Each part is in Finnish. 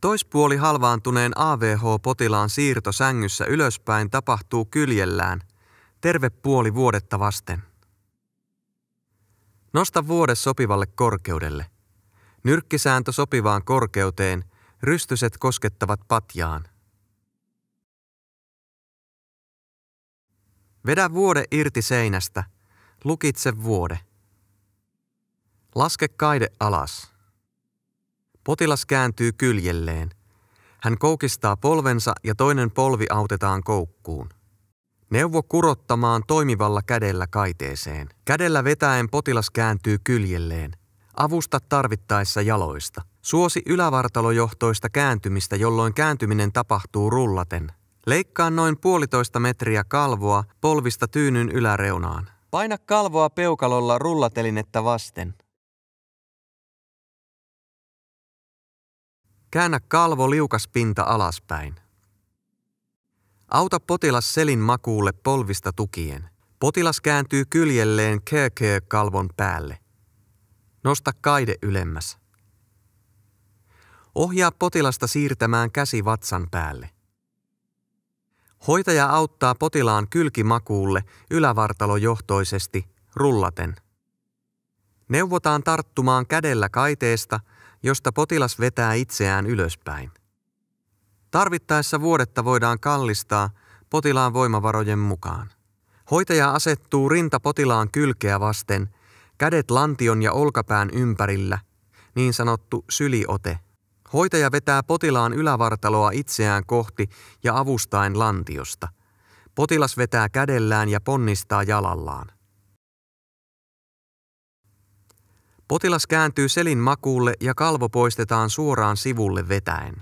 Toispuoli halvaantuneen AVH-potilaan siirto sängyssä ylöspäin tapahtuu kyljellään, terve puoli vuodetta vasten. Nosta vuode sopivalle korkeudelle. Nyrkkisääntö sopivaan korkeuteen, rystyset koskettavat patjaan. Vedä vuode irti seinästä. Lukitse vuode. Laske kaide alas. Potilas kääntyy kyljelleen. Hän koukistaa polvensa ja toinen polvi autetaan koukkuun. Neuvo kurottamaan toimivalla kädellä kaiteeseen. Kädellä vetäen potilas kääntyy kyljelleen. Avusta tarvittaessa jaloista. Suosi ylävartalojohtoista kääntymistä, jolloin kääntyminen tapahtuu rullaten. Leikkaa noin puolitoista metriä kalvoa polvista tyynyn yläreunaan. Paina kalvoa peukalolla rullatelinettä vasten. Käännä kalvo liukas pinta alaspäin. Auta potilas selin makuulle polvista tukien. Potilas kääntyy kyljelleen köö kalvon päälle. Nosta kaide ylemmäs. Ohjaa potilasta siirtämään käsi vatsan päälle. Hoitaja auttaa potilaan kylkimakuulle ylävartalojohtoisesti rullaten. Neuvotaan tarttumaan kädellä kaiteesta – josta potilas vetää itseään ylöspäin. Tarvittaessa vuodetta voidaan kallistaa potilaan voimavarojen mukaan. Hoitaja asettuu rinta potilaan kylkeä vasten, kädet lantion ja olkapään ympärillä, niin sanottu syliote. Hoitaja vetää potilaan ylävartaloa itseään kohti ja avustaen lantiosta. Potilas vetää kädellään ja ponnistaa jalallaan. Potilas kääntyy selin makuulle ja kalvo poistetaan suoraan sivulle vetäen.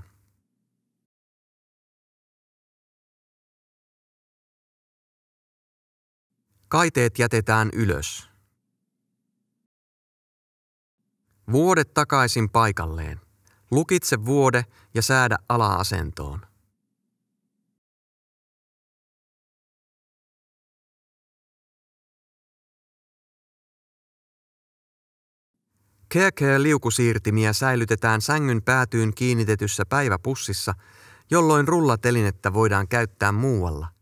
Kaiteet jätetään ylös. Vuodet takaisin paikalleen. Lukitse vuode ja säädä ala-asentoon. care liukusiirtimiä säilytetään sängyn päätyyn kiinnitetyssä päiväpussissa, jolloin rullatelinettä voidaan käyttää muualla.